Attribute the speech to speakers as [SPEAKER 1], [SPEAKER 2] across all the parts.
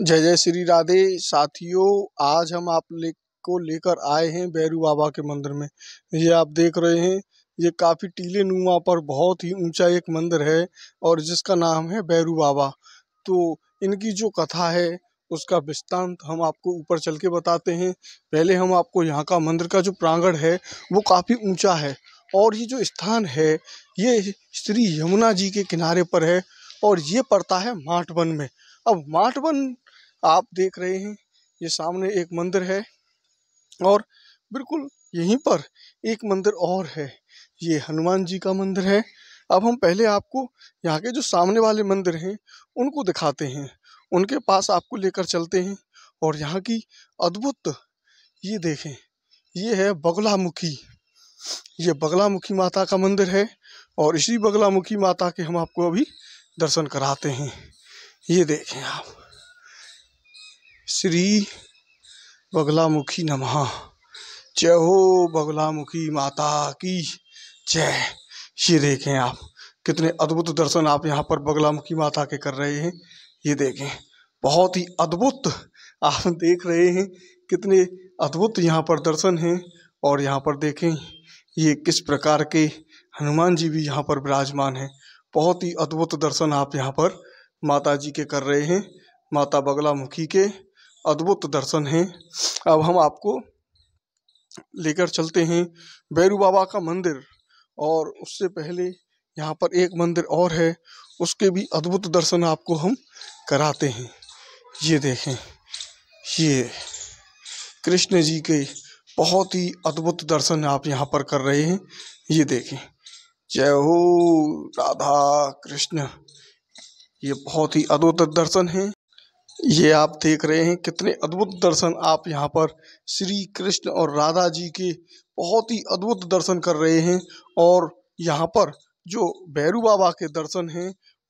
[SPEAKER 1] जय जय श्री राधे साथियों आज हम आप ले को लेकर आए हैं भैरू बाबा के मंदिर में ये आप देख रहे हैं ये काफ़ी टीले नुमा पर बहुत ही ऊंचा एक मंदिर है और जिसका नाम है भैरू बाबा तो इनकी जो कथा है उसका विस्तांत हम आपको ऊपर चल के बताते हैं पहले हम आपको यहाँ का मंदिर का जो प्रांगण है वो काफ़ी ऊँचा है और ये जो स्थान है ये श्री यमुना जी के किनारे पर है और ये पड़ता है माठवन में अब माठवन आप देख रहे हैं ये सामने एक मंदिर है और बिल्कुल यहीं पर एक मंदिर और है ये हनुमान जी का मंदिर है अब हम पहले आपको यहाँ के जो सामने वाले मंदिर हैं उनको दिखाते हैं उनके पास आपको लेकर चलते हैं और यहाँ की अद्भुत ये देखें ये है बगलामुखी ये बगलामुखी माता का मंदिर है और इसी बगलामुखी माता के हम आपको अभी दर्शन कराते हैं ये देखें आप श्री बगलामुखी नमः जय हो बगलामुखी माता की जय ये देखें आप कितने अद्भुत दर्शन आप यहाँ पर बगलामुखी माता के कर रहे हैं ये देखें बहुत ही अद्भुत आप देख रहे हैं कितने अद्भुत यहाँ पर दर्शन हैं और यहाँ पर देखें ये किस प्रकार के हनुमान जी भी यहाँ पर विराजमान हैं बहुत ही अद्भुत दर्शन आप यहाँ पर माता जी के कर रहे हैं माता बगलामुखी के अद्भुत दर्शन है अब हम आपको लेकर चलते हैं भैरू बाबा का मंदिर और उससे पहले यहाँ पर एक मंदिर और है उसके भी अद्भुत दर्शन आपको हम कराते हैं ये देखें ये कृष्ण जी के बहुत ही अद्भुत दर्शन आप यहाँ पर कर रहे हैं ये देखें जय हो राधा कृष्ण ये बहुत ही अद्भुत दर्शन है ये आप देख रहे हैं कितने अद्भुत दर्शन आप यहाँ पर श्री कृष्ण और राधा जी के बहुत ही अद्भुत दर्शन कर रहे हैं और यहाँ पर जो भैरू बाबा के दर्शन हैं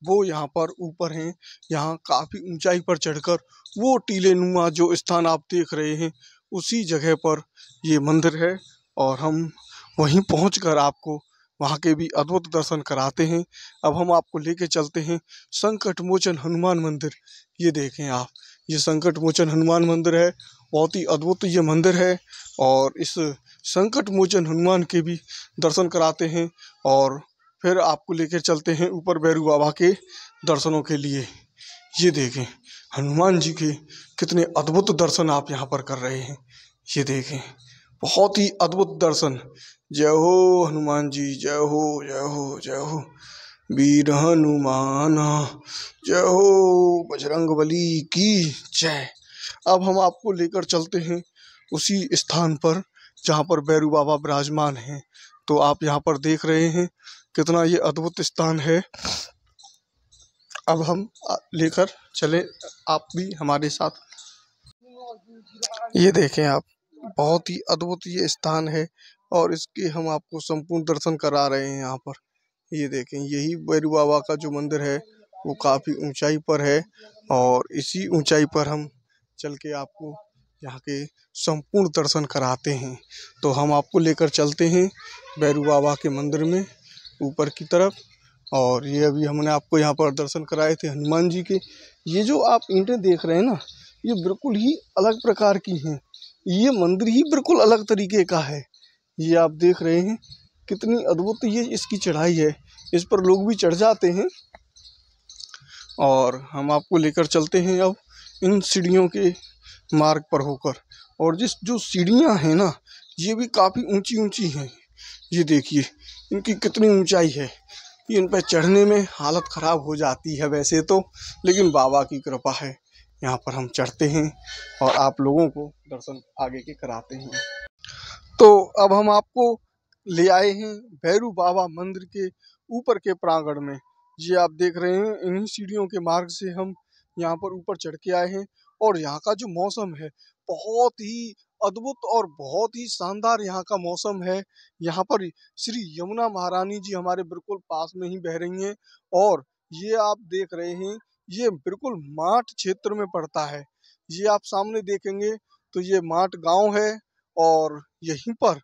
[SPEAKER 1] वो यहाँ पर ऊपर हैं यहाँ काफ़ी ऊंचाई पर चढ़कर वो टीले नुमा जो स्थान आप देख रहे हैं उसी जगह पर ये मंदिर है और हम वहीं पहुँच आपको वहाँ के भी अद्भुत दर्शन कराते हैं अब हम आपको लेके चलते हैं संकट मोचन हनुमान मंदिर ये देखें आप ये संकट मोचन हनुमान मंदिर है बहुत ही अद्भुत ये मंदिर है और इस संकट मोचन हनुमान के भी दर्शन कराते हैं और फिर आपको लेकर चलते हैं ऊपर भैरू बाबा के दर्शनों के लिए ये देखें हनुमान जी के कितने अद्भुत दर्शन आप यहाँ पर कर रहे हैं ये देखें बहुत ही अद्भुत दर्शन जय हो हनुमान जी जय हो जय हो जय हो वीर हनुमान जय हो बजरंग बली की जय अब हम आपको लेकर चलते हैं उसी स्थान पर जहाँ पर भैरू बाबा विराजमान हैं तो आप यहाँ पर देख रहे हैं कितना ये अद्भुत स्थान है अब हम लेकर चले आप भी हमारे साथ ये देखें आप बहुत ही अद्भुत ये स्थान है और इसके हम आपको संपूर्ण दर्शन करा रहे हैं यहाँ पर ये देखें यही भैरू बाबा का जो मंदिर है वो काफ़ी ऊंचाई पर है और इसी ऊंचाई पर हम चल के आपको यहाँ के संपूर्ण दर्शन कराते हैं तो हम आपको लेकर चलते हैं भैरू बाबा के मंदिर में ऊपर की तरफ और ये अभी हमने आपको यहाँ पर दर्शन कराए थे हनुमान जी के ये जो आप ईंटें देख रहे हैं ना ये बिल्कुल ही अलग प्रकार की हैं ये मंदिर ही बिल्कुल अलग तरीके का है ये आप देख रहे हैं कितनी अद्भुत ये इसकी चढ़ाई है इस पर लोग भी चढ़ जाते हैं और हम आपको लेकर चलते हैं अब इन सीढ़ियों के मार्ग पर होकर और जिस जो सीढ़ियां हैं ना ये भी काफ़ी ऊंची ऊंची हैं ये देखिए इनकी कितनी ऊंचाई है इन पर चढ़ने में हालत ख़राब हो जाती है वैसे तो लेकिन बाबा की कृपा है यहाँ पर हम चढ़ते हैं और आप लोगों को दर्शन आगे के कराते हैं तो अब हम आपको ले आए हैं भैरू बाबा मंदिर के ऊपर के प्रांगण में ये आप देख रहे हैं इन्हीं सीढ़ियों के मार्ग से हम यहाँ पर ऊपर चढ़ के आए हैं और यहाँ का जो मौसम है बहुत ही अद्भुत और बहुत ही शानदार यहाँ का मौसम है यहाँ पर श्री यमुना महारानी जी हमारे बिल्कुल पास में ही बह रही हैं और ये आप देख रहे हैं ये बिल्कुल माठ क्षेत्र में पड़ता है ये आप सामने देखेंगे तो ये माठ गांव है और यहीं पर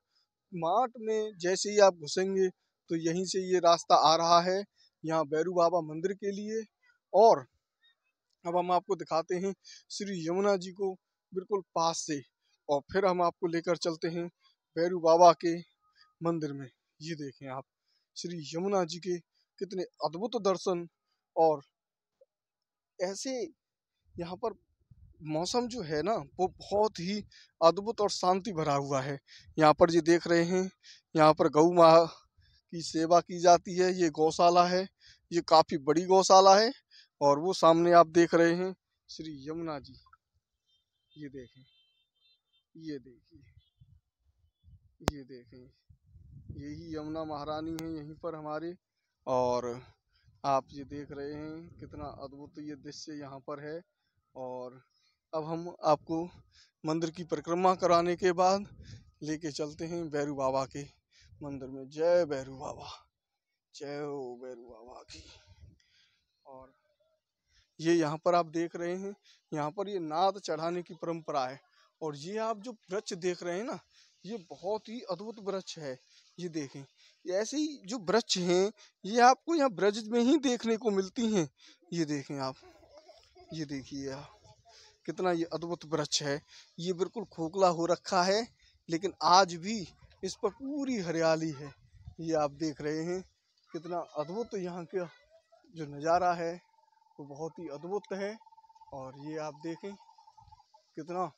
[SPEAKER 1] माठ में जैसे ही आप घुसेंगे तो यहीं से ये रास्ता आ रहा है यहाँ बैरू बाबा मंदिर के लिए और अब हम आपको दिखाते हैं श्री यमुना जी को बिल्कुल पास से और फिर हम आपको लेकर चलते हैं भैरू बाबा के मंदिर में ये देखें आप श्री यमुना जी के कितने अद्भुत दर्शन और ऐसे यहाँ पर मौसम जो है ना वो बहुत ही अद्भुत और शांति भरा हुआ है यहाँ पर ये देख रहे हैं यहाँ पर गऊ माँ की सेवा की जाती है ये गौशाला है ये काफ़ी बड़ी गौशाला है और वो सामने आप देख रहे हैं श्री यमुना जी ये देखें ये देखिए ये देखें यही यमुना महारानी है यहीं पर हमारे और आप ये देख रहे हैं कितना अद्भुत ये दृश्य यहाँ पर है और अब हम आपको मंदिर की परिक्रमा कराने के बाद लेके चलते हैं भैरू बाबा के मंदिर में जय भैरू बाबा जय हो भैरू बाबा की और ये यहाँ पर आप देख रहे हैं यहाँ पर ये नाद चढ़ाने की परंपरा है और ये आप जो वृक्ष देख रहे हैं ना ये बहुत ही अद्भुत वृक्ष है ये देखें ऐसे ही जो वृक्ष हैं ये आपको यहाँ ब्रज में ही देखने को मिलती हैं ये देखें आप ये देखिए आप कितना ये अद्भुत वृक्ष है ये बिल्कुल खोखला हो रखा है लेकिन आज भी इस पर पूरी हरियाली है ये आप देख रहे हैं कितना अद्भुत यहाँ का जो नज़ारा है वो तो बहुत ही अद्भुत है और ये आप देखें कितना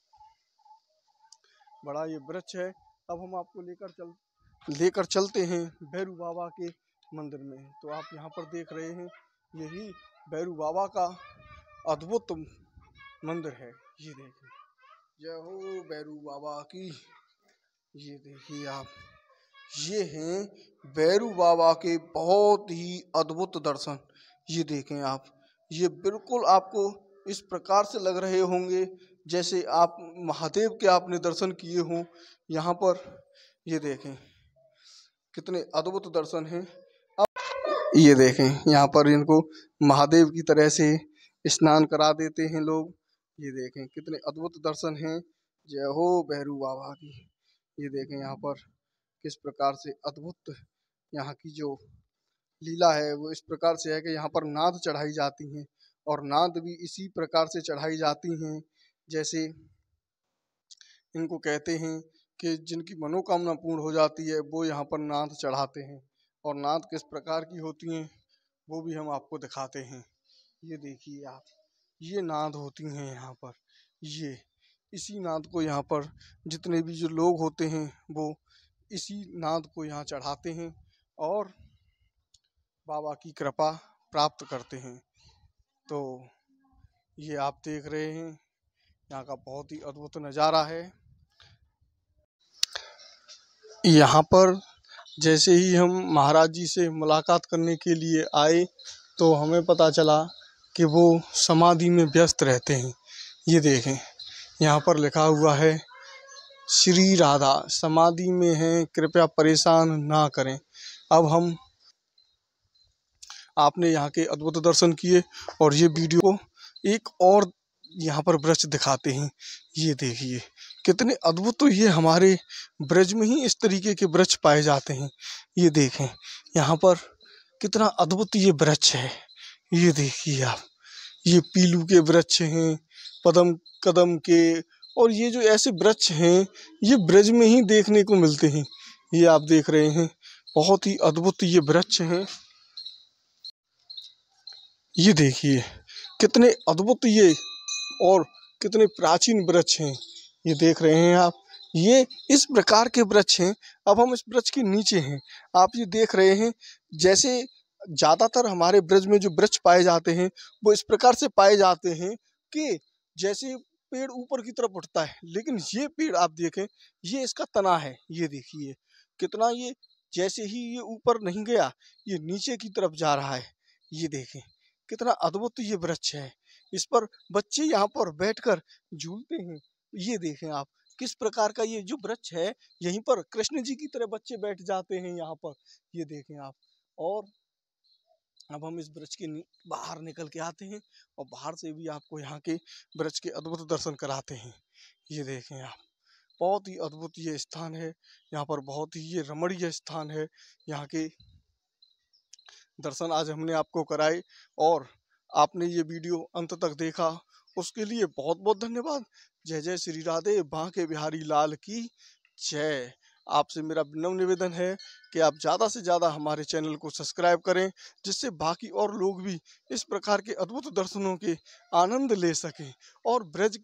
[SPEAKER 1] बड़ा ये वृक्ष है अब हम आपको लेकर चल लेकर चलते हैं भैरू बाबा के मंदिर में तो आप यहाँ पर देख रहे हैं यही भैरू बाबा का अद्भुत मंदिर है ये देखिए जय हो भैरू बाबा की ये देखिए आप ये हैं भैरू बाबा के बहुत ही अद्भुत दर्शन ये देखें आप ये बिल्कुल आपको इस प्रकार से लग रहे होंगे जैसे आप महादेव के आपने दर्शन किए हों यहाँ पर ये देखें कितने अद्भुत दर्शन हैं अब ये देखें यहाँ पर इनको महादेव की तरह से स्नान करा देते हैं लोग ये देखें कितने अद्भुत दर्शन हैं जय हो भैरू बाबा की ये देखें यहाँ पर किस प्रकार से अद्भुत यहाँ की जो लीला है वो इस प्रकार से है कि यहाँ पर नाद चढ़ाई जाती हैं और नाद भी इसी प्रकार से चढ़ाई जाती हैं जैसे इनको कहते हैं कि जिनकी मनोकामना पूर्ण हो जाती है वो यहाँ पर नाद चढ़ाते हैं और नाद किस प्रकार की होती हैं वो भी हम आपको दिखाते हैं ये देखिए आप ये नाद होती हैं यहाँ पर ये इसी नाद को यहाँ पर जितने भी जो लोग होते हैं वो इसी नाद को यहाँ चढ़ाते हैं और बाबा की कृपा प्राप्त करते हैं तो ये आप देख रहे हैं यहाँ का बहुत ही अद्भुत नज़ारा है यहाँ पर जैसे ही हम महाराज जी से मुलाकात करने के लिए आए तो हमें पता चला कि वो समाधि में व्यस्त रहते हैं ये देखें यहाँ पर लिखा हुआ है श्री राधा समाधि में हैं कृपया परेशान ना करें अब हम आपने यहाँ के अद्भुत दर्शन किए और ये वीडियो एक और यहाँ पर ब्रज दिखाते हैं ये देखिए कितने अद्भुत तो ये हमारे ब्रज में ही इस तरीके के ब्रज पाए जाते हैं ये देखें यहाँ पर कितना अद्भुत ये ब्रज है ये देखिए आप ये पीलू के वृक्ष हैं पदम कदम के और ये जो ऐसे वृक्ष हैं ये ब्रज में ही देखने को मिलते हैं ये आप देख रहे हैं बहुत ही अद्भुत ये वृक्ष हैं ये देखिए कितने अद्भुत ये और कितने प्राचीन वृक्ष हैं ये देख रहे हैं आप ये इस प्रकार के वृक्ष हैं अब हम इस वृक्ष के नीचे हैं आप ये देख रहे हैं जैसे ज़्यादातर हमारे ब्रज में जो वृक्ष पाए जाते हैं वो इस प्रकार से पाए जाते हैं कि जैसे पेड़ ऊपर की तरफ उठता है लेकिन ये पेड़ आप देखें ये इसका तना है ये देखिए कितना ये जैसे ही ये ऊपर नहीं गया ये नीचे की तरफ जा रहा है ये देखें कितना अद्भुत ये वृक्ष है इस पर बच्चे यहाँ पर बैठकर झूलते हैं ये देखें आप किस प्रकार का ये जो वृक्ष है यहीं पर कृष्ण जी की तरह बच्चे बैठ जाते हैं यहाँ पर ये देखें आप और अब हम इस वृक्ष के बाहर निकल के आते हैं और बाहर से भी आपको यहाँ के वृक्ष के अद्भुत दर्शन कराते हैं ये देखें आप बहुत ही अद्भुत ये स्थान है यहाँ पर बहुत ही ये रमणीय स्थान है यहाँ के दर्शन आज हमने आपको कराए और आपने ये वीडियो अंत तक देखा उसके लिए बहुत बहुत धन्यवाद जय जय श्री राधे बांके बिहारी लाल की जय आपसे मेरा विनम्र निवेदन है कि आप ज़्यादा से ज़्यादा हमारे चैनल को सब्सक्राइब करें जिससे बाकी और लोग भी इस प्रकार के अद्भुत दर्शनों के आनंद ले सकें और ब्रज